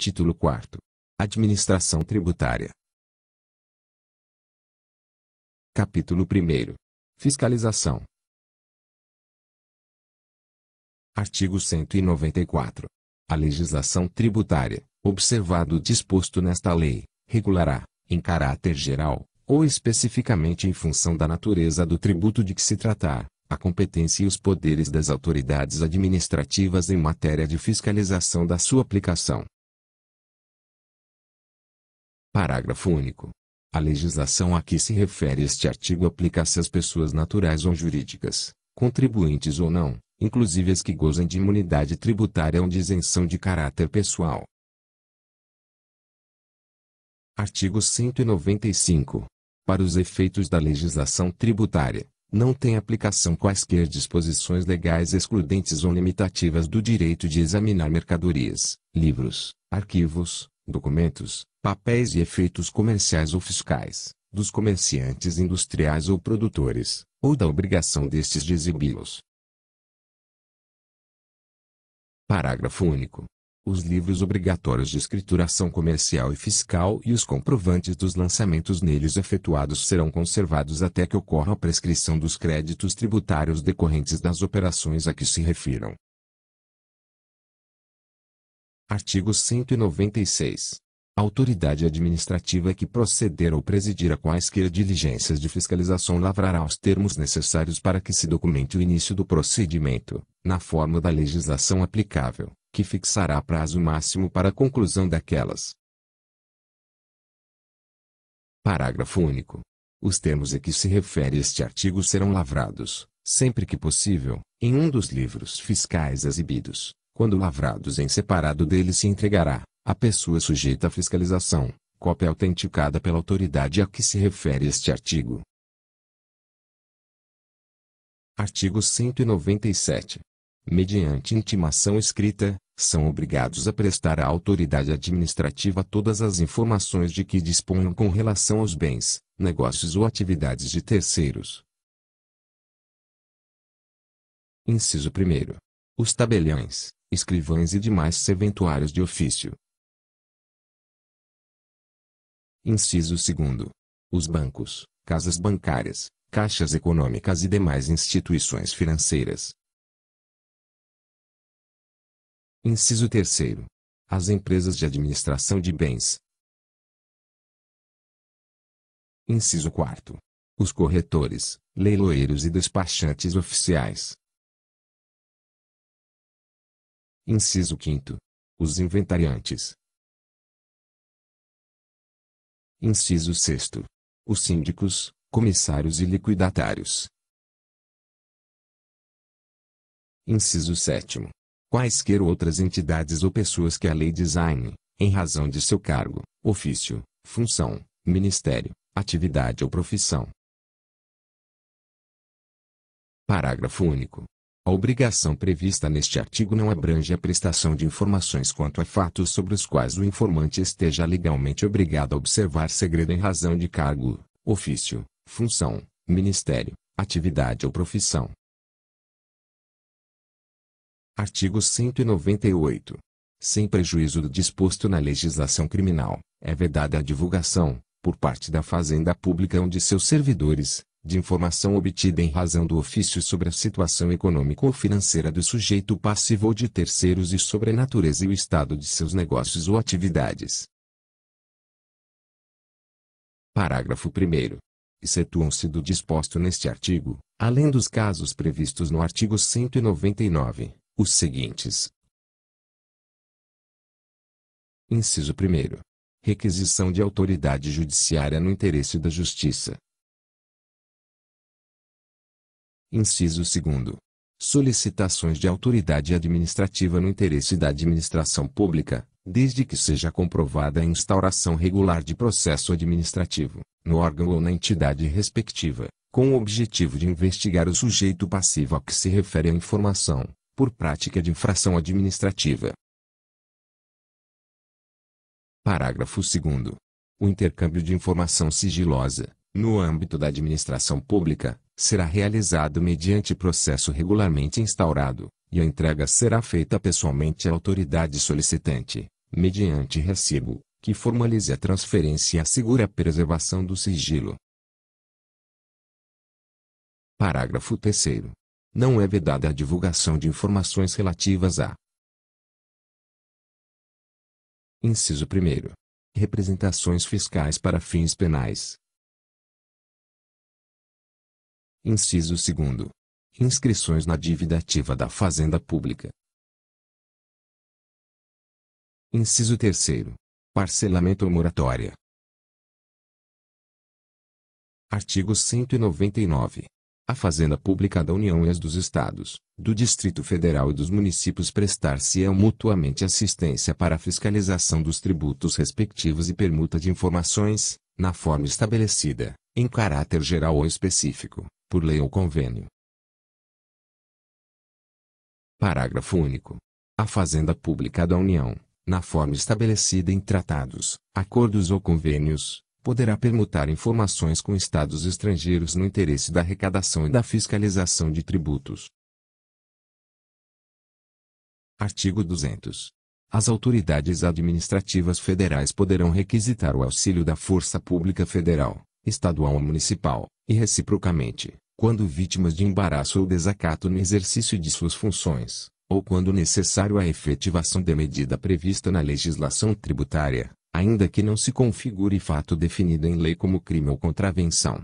Título 4. Administração Tributária. Capítulo 1. Fiscalização. Artigo 194. A legislação tributária, observado o disposto nesta lei, regulará, em caráter geral, ou especificamente em função da natureza do tributo de que se tratar, a competência e os poderes das autoridades administrativas em matéria de fiscalização da sua aplicação, Parágrafo único. A legislação a que se refere este artigo aplica-se às pessoas naturais ou jurídicas, contribuintes ou não, inclusive as que gozem de imunidade tributária ou de isenção de caráter pessoal. Artigo 195. Para os efeitos da legislação tributária, não tem aplicação quaisquer disposições legais excludentes ou limitativas do direito de examinar mercadorias, livros, arquivos, documentos, papéis e efeitos comerciais ou fiscais, dos comerciantes industriais ou produtores, ou da obrigação destes de exibi-los. Parágrafo único. Os livros obrigatórios de escrituração comercial e fiscal e os comprovantes dos lançamentos neles efetuados serão conservados até que ocorra a prescrição dos créditos tributários decorrentes das operações a que se refiram. Artigo 196. Autoridade administrativa que proceder ou presidir a quaisquer diligências de fiscalização lavrará os termos necessários para que se documente o início do procedimento, na forma da legislação aplicável, que fixará prazo máximo para a conclusão daquelas. Parágrafo único. Os termos a que se refere este artigo serão lavrados, sempre que possível, em um dos livros fiscais exibidos, quando lavrados em separado dele se entregará, a pessoa é sujeita à fiscalização, cópia autenticada pela autoridade a que se refere este artigo. Artigo 197. Mediante intimação escrita, são obrigados a prestar à autoridade administrativa todas as informações de que disponham com relação aos bens, negócios ou atividades de terceiros. Inciso 1. Os tabeliões, escrivães e demais serventuários de ofício. Inciso 2. Os bancos, casas bancárias, caixas econômicas e demais instituições financeiras. Inciso 3. As empresas de administração de bens. Inciso 4. Os corretores, leiloeiros e despachantes oficiais. Inciso 5 Os inventariantes. Inciso 6 Os síndicos, comissários e liquidatários. Inciso 7 Quaisquer outras entidades ou pessoas que a lei designe, em razão de seu cargo, ofício, função, ministério, atividade ou profissão. Parágrafo único. A obrigação prevista neste artigo não abrange a prestação de informações quanto a fatos sobre os quais o informante esteja legalmente obrigado a observar segredo em razão de cargo, ofício, função, ministério, atividade ou profissão. Artigo 198. Sem prejuízo do disposto na legislação criminal, é vedada a divulgação, por parte da Fazenda Pública ou de seus servidores, de informação obtida em razão do ofício sobre a situação econômica ou financeira do sujeito passivo ou de terceiros e sobre a natureza e o estado de seus negócios ou atividades. Parágrafo 1. Excetuam-se do disposto neste artigo, além dos casos previstos no artigo 199, os seguintes: Inciso 1. Requisição de autoridade judiciária no interesse da justiça, Inciso 2. Solicitações de autoridade administrativa no interesse da administração pública, desde que seja comprovada a instauração regular de processo administrativo, no órgão ou na entidade respectiva, com o objetivo de investigar o sujeito passivo a que se refere a informação, por prática de infração administrativa. Parágrafo 2. O intercâmbio de informação sigilosa, no âmbito da administração pública, será realizado mediante processo regularmente instaurado, e a entrega será feita pessoalmente à autoridade solicitante, mediante recibo, que formalize a transferência e assegure a preservação do sigilo. Parágrafo 3. Não é vedada a divulgação de informações relativas a. Inciso 1. Representações fiscais para fins penais Inciso segundo. Inscrições na dívida ativa da Fazenda Pública. Inciso terceiro. Parcelamento ou moratória. Artigo 199. A Fazenda Pública da União e as dos Estados, do Distrito Federal e dos municípios prestar-se-ão mutuamente assistência para a fiscalização dos tributos respectivos e permuta de informações, na forma estabelecida, em caráter geral ou específico, por lei ou convênio. Parágrafo único. A Fazenda Pública da União, na forma estabelecida em tratados, acordos ou convênios, poderá permutar informações com estados estrangeiros no interesse da arrecadação e da fiscalização de tributos. Artigo 200. As autoridades administrativas federais poderão requisitar o auxílio da Força Pública Federal, estadual ou municipal, e reciprocamente, quando vítimas de embaraço ou desacato no exercício de suas funções, ou quando necessário a efetivação da medida prevista na legislação tributária, ainda que não se configure fato definido em lei como crime ou contravenção.